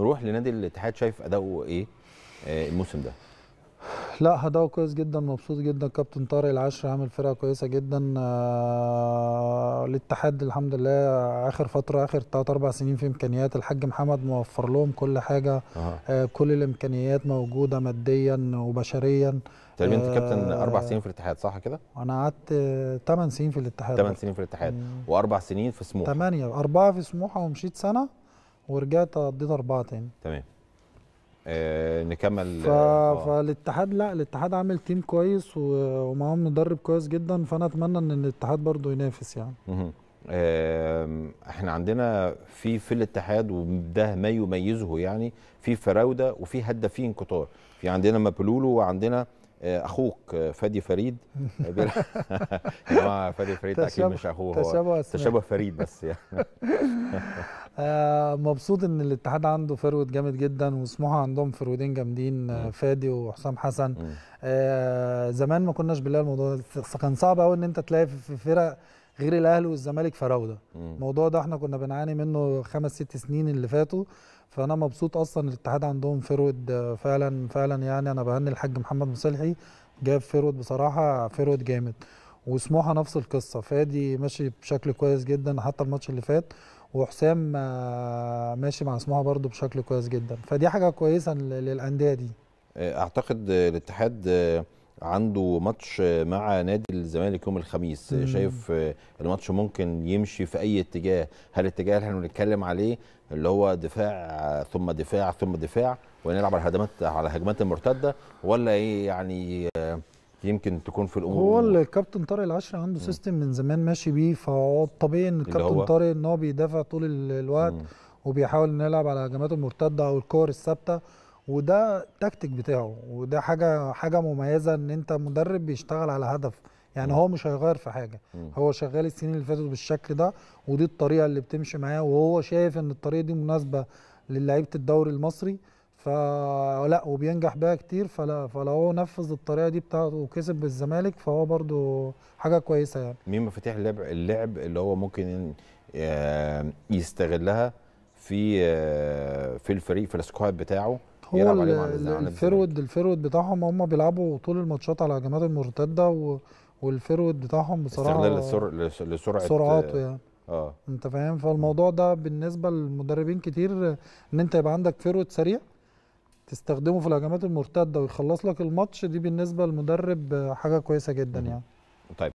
نروح لنادي الاتحاد شايف اداؤه ايه آه، الموسم ده لا هداه كويس جدا مبسوط جدا كابتن طارق العشر عامل فرقه كويسه جدا آه، الاتحاد الحمد لله اخر فتره اخر 3 اربع سنين في امكانيات الحاج محمد موفر لهم كل حاجه آه. كل الامكانيات موجوده ماديا وبشريا تقريبا انت كابتن آه، اربع سنين في الاتحاد صح كده؟ انا قعدت ثمان سنين في الاتحاد ثمان سنين في الاتحاد واربع سنين في سموحه ثمانيه اربعه في سموحه ومشيت سنه ورجعت قضيت اربعه تاني تمام آه نكمل ف... آه. فالاتحاد لا الاتحاد عامل تيم كويس و... ومعاهم مدرب كويس جدا فانا اتمنى ان الاتحاد برضه ينافس يعني آه احنا عندنا في في الاتحاد وده ما يميزه يعني في فراوده وفي هدافين كتار في عندنا مابلولو وعندنا آه، اخوك آه، فادي فريد جماعه فادي فريد اكيد مش اخوه هو تشابه فريد بس يعني آه، مبسوط ان الاتحاد عنده فرود جامد جدا وسموحه عندهم فرودين جامدين فادي وحسام حسن زمان ما كناش بنلاقي الموضوع ده كان صعب قوي ان انت تلاقي في فرق غير الاهلي والزمالك فراوده الموضوع ده احنا كنا بنعاني منه خمس ست سنين اللي فاتوا فانا مبسوط اصلا الاتحاد عندهم فرود فعلا فعلا يعني انا بهني الحاج محمد مصلحي جاب فرود بصراحه فرود جامد وسموحه نفس القصه فادي ماشي بشكل كويس جدا حتى الماتش اللي فات وحسام آه، ماشي مع سموحه برده بشكل كويس جدا فدي حاجه كويسه للانديه دي آه، اعتقد الاتحاد آه، عنده ماتش مع نادي الزمالك يوم الخميس مم. شايف الماتش ممكن يمشي في اي اتجاه هل الاتجاه اللي احنا بنتكلم عليه اللي هو دفاع ثم دفاع ثم دفاع ونلعب على هجمات على هجمات المرتده ولا ايه يعني يمكن تكون في الامور هو الكابتن طارق العشري عنده مم. سيستم من زمان ماشي بيه فطبيعي ان الكابتن طارق ان هو بيدافع طول الوقت مم. وبيحاول نلعب على هجمات المرتده او الكور الثابته وده التكتيك بتاعه وده حاجه حاجه مميزه ان انت مدرب بيشتغل على هدف يعني م. هو مش هيغير في حاجه م. هو شغال السنين اللي فاتت بالشكل ده ودي الطريقه اللي بتمشي معاه وهو شايف ان الطريقه دي مناسبه للعيبه الدوري المصري فلا وبينجح بيها كتير فلا فلو هو نفذ الطريقه دي بتاعته وكسب بالزمالك فهو برده حاجه كويسه يعني مين مفاتيح اللعب اللعب اللي هو ممكن آه، يستغلها في آه، في الفريق في السكواد بتاعه هو الفيرود الفيرود بتاعهم هم بيلعبوا طول الماتشات على هجمات المرتده و... والفيرود بتاعهم بصراحه استغلال السر... لسرعه سرعاته يعني اه انت فاهم فالموضوع ده بالنسبه للمدربين كتير ان انت يبقى عندك فيرود سريع تستخدمه في الهجمات المرتده ويخلص لك الماتش دي بالنسبه للمدرب حاجه كويسه جدا يعني